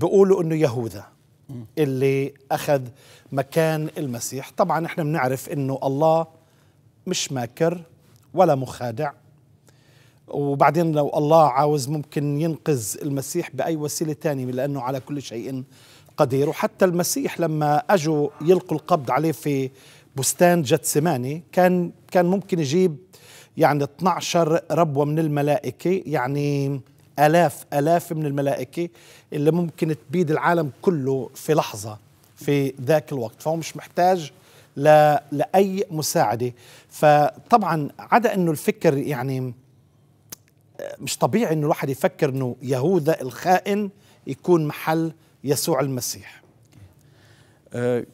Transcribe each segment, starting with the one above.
بيقولوا انه يهوذا اللي اخذ مكان المسيح طبعا احنا بنعرف انه الله مش ماكر ولا مخادع وبعدين لو الله عاوز ممكن ينقذ المسيح باي وسيله ثانيه لانه على كل شيء قدير وحتى المسيح لما اجوا يلقوا القبض عليه في بستان جتسماني كان كان ممكن يجيب يعني 12 ربوه من الملائكه يعني آلاف آلاف من الملائكة اللي ممكن تبيد العالم كله في لحظة في ذاك الوقت فهو مش محتاج لا لأي مساعدة فطبعا عدا أنه الفكر يعني مش طبيعي أنه الواحد يفكر أنه يهوذا الخائن يكون محل يسوع المسيح آه،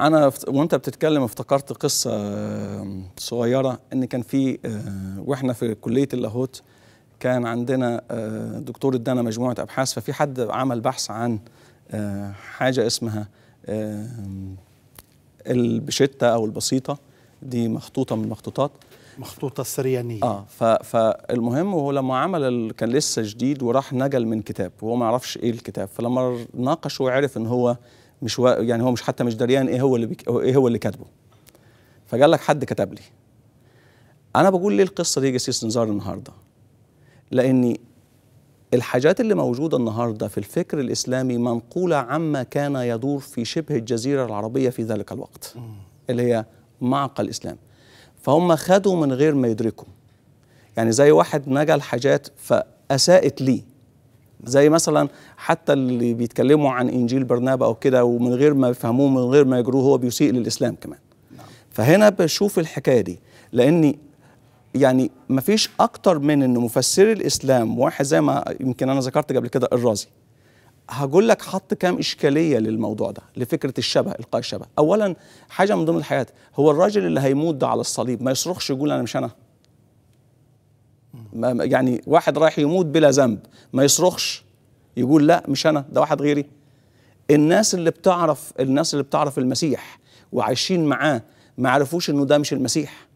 أنا وأنت بتتكلم افتكرت قصة آه، صغيرة أن كان في آه، وإحنا في كلية اللاهوت كان عندنا آه، دكتور ادانا مجموعه ابحاث ففي حد عمل بحث عن آه، حاجه اسمها آه، البشتة او البسيطه دي مخطوطه من المخطوطات مخطوطه السريانيه اه فالمهم هو لما عمل كان لسه جديد وراح نجل من كتاب وهو ما يعرفش ايه الكتاب فلما ناقشه وعرف ان هو مش و... يعني هو مش حتى مش دريان ايه هو اللي بيك... ايه هو اللي كاتبه فقال لك حد كتب لي انا بقول ليه القصه دي جسيس نزار النهارده لأن الحاجات اللي موجودة النهاردة في الفكر الإسلامي منقولة عما كان يدور في شبه الجزيرة العربية في ذلك الوقت اللي هي معقل الإسلام فهم خدوا من غير ما يدركوا يعني زي واحد نجل حاجات فأساءت ليه زي مثلا حتى اللي بيتكلموا عن انجيل برنابا او كده ومن غير ما يفهموه من غير ما يجروه هو بيسيء للاسلام كمان نعم. فهنا بشوف الحكايه دي لان يعني ما فيش اكتر من ان مفسري الاسلام واحد زي ما يمكن انا ذكرت قبل كده الرازي هقول لك حط كام اشكاليه للموضوع ده لفكره الشبه القاء الشبه اولا حاجه من ضمن الحاجات هو الراجل اللي هيموت ده على الصليب ما يصرخش يقول انا مش انا يعني واحد رايح يموت بلا ذنب ما يصرخش يقول لا مش انا ده واحد غيري الناس اللي بتعرف الناس اللي بتعرف المسيح وعايشين معاه ما عرفوش انه ده مش المسيح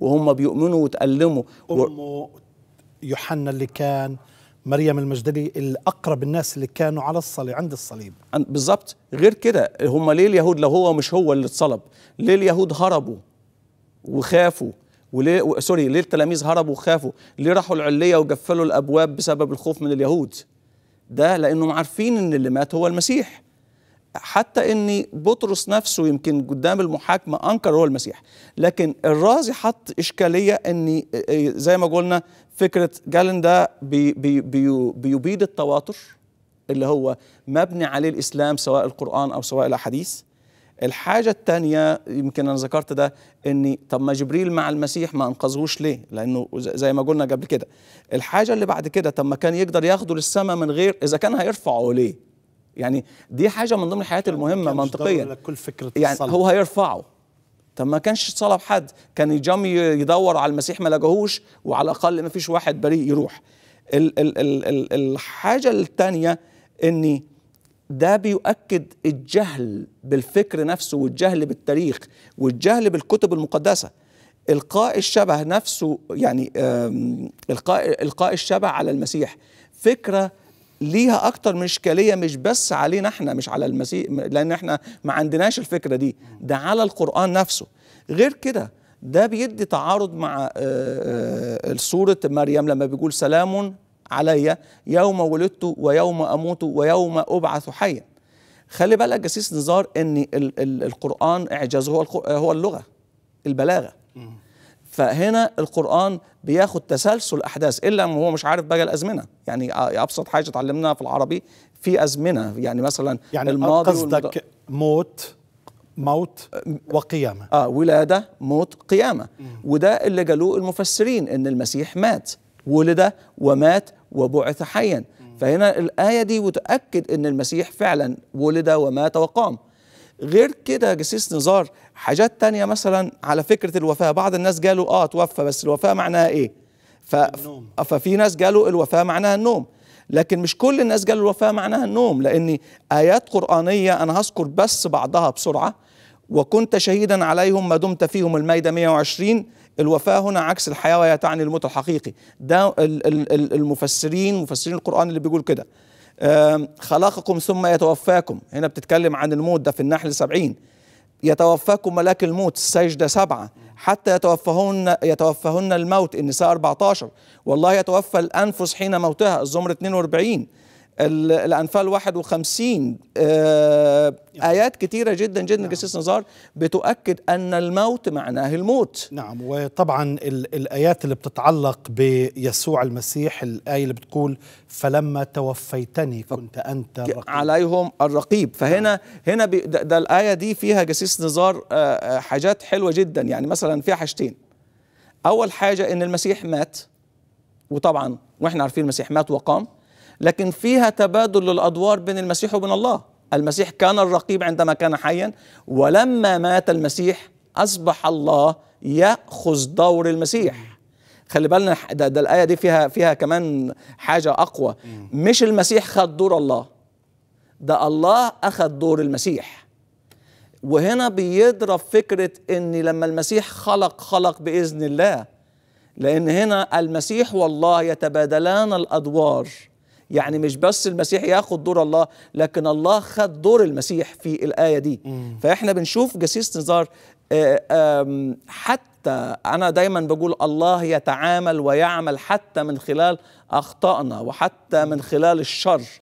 وهم بيؤمنوا وتألموا أمه يوحنا اللي كان مريم المجدلي الأقرب الناس اللي كانوا على الصليب عند الصليب بالظبط غير كده هم ليه اليهود لو هو مش هو اللي اتصلب ليه اليهود هربوا وخافوا وليه و... سوري ليه التلاميذ هربوا وخافوا ليه راحوا العليه وقفلوا الابواب بسبب الخوف من اليهود ده لانهم عارفين ان اللي مات هو المسيح حتى ان بطرس نفسه يمكن قدام المحاكمه انكر هو المسيح لكن الرازي حط اشكاليه ان إيه، زي ما قلنا فكره جالن ده بي بي بيبيد التواتر اللي هو مبني عليه الاسلام سواء القران او سواء الاحاديث الحاجة الثانية يمكن أنا ذكرت ده إن طب ما جبريل مع المسيح ما أنقذهوش ليه؟ لأنه زي ما قلنا قبل كده. الحاجة اللي بعد كده طب ما كان يقدر ياخده للسماء من غير إذا كان هيرفعه ليه؟ يعني دي حاجه من ضمن الحاجات يعني المهمه منطقيا كل فكره يعني الصلب. هو هيرفعه طب ما كانش صلب حد كان يجام يدور على المسيح ما لقاهوش وعلى الاقل ما فيش واحد بريء يروح ال ال ال ال الحاجه الثانيه ان ده بيؤكد الجهل بالفكر نفسه والجهل بالتاريخ والجهل بالكتب المقدسه القاء الشبه نفسه يعني القاء القاء الشبه على المسيح فكره ليها اكتر من اشكاليه مش بس علينا احنا مش على المسيح لان احنا ما عندناش الفكره دي ده على القران نفسه غير كده ده بيدي تعارض مع آه، آه، سوره مريم لما بيقول سلام علي يوم ولدت ويوم اموت ويوم ابعث حيا خلي بالك جسيس نزار ان القران اعجازه هو هو اللغه البلاغه فهنا القرآن بياخد تسلسل أحداث إلا ما هو مش عارف بقى الأزمنة يعني آه، أبسط حاجة اتعلمناها في العربي في أزمنة يعني مثلا يعني الماضي قصدك والمد... موت موت وقيامة آه ولادة موت قيامة وده اللي قالوه المفسرين إن المسيح مات ولد ومات وبعث حيا فهنا الآية دي وتأكد أن المسيح فعلا ولد ومات وقام غير كده جسيس نزار حاجات تانية مثلا على فكرة الوفاة بعض الناس جاله اه توفى بس الوفاة معناها ايه ف... النوم. آه، ففي ناس جاله الوفاة معناها النوم لكن مش كل الناس جاله الوفاة معناها النوم لأن آيات قرآنية أنا هذكر بس بعضها بسرعة وكنت شهيدا عليهم ما دمت فيهم المائدة 120 الوفاة هنا عكس الحياة وهي تعني الموت الحقيقي ده المفسرين مفسرين القرآن اللي بيقول كده خلقكم ثم يتوفاكم هنا بتتكلم عن الموت ده في النحل سبعين يتوفاكم ملاك الموت السجدة سبعة حتى يتوفهن, يتوفهن الموت النساء 14 والله يتوفى الأنفس حين موتها الزمر 42 الأنفال 51 آه، آيات كثيره جدا جدا نعم. جسيس نزار بتؤكد أن الموت معناه الموت نعم وطبعا الآيات اللي بتتعلق بيسوع المسيح الآية اللي بتقول فلما توفيتني كنت أنت الرقيب عليهم الرقيب فهنا نعم. هنا ده, ده الآية دي فيها جسيس نزار آه، آه، حاجات حلوة جدا يعني مثلا فيها حاجتين أول حاجة أن المسيح مات وطبعا واحنا عارفين المسيح مات وقام لكن فيها تبادل للأدوار بين المسيح وبين الله المسيح كان الرقيب عندما كان حيا ولما مات المسيح أصبح الله يأخذ دور المسيح خلي بالنا ده, ده الآية دي فيها فيها كمان حاجة أقوى مش المسيح خد دور الله ده الله أخذ دور المسيح وهنا بيضرب فكرة إن لما المسيح خلق خلق بإذن الله لأن هنا المسيح والله يتبادلان الأدوار يعني مش بس المسيح ياخد دور الله لكن الله خد دور المسيح في الآية دي فإحنا بنشوف جسيس نزار آه، حتى أنا دايما بقول الله يتعامل ويعمل حتى من خلال أخطائنا وحتى من خلال الشر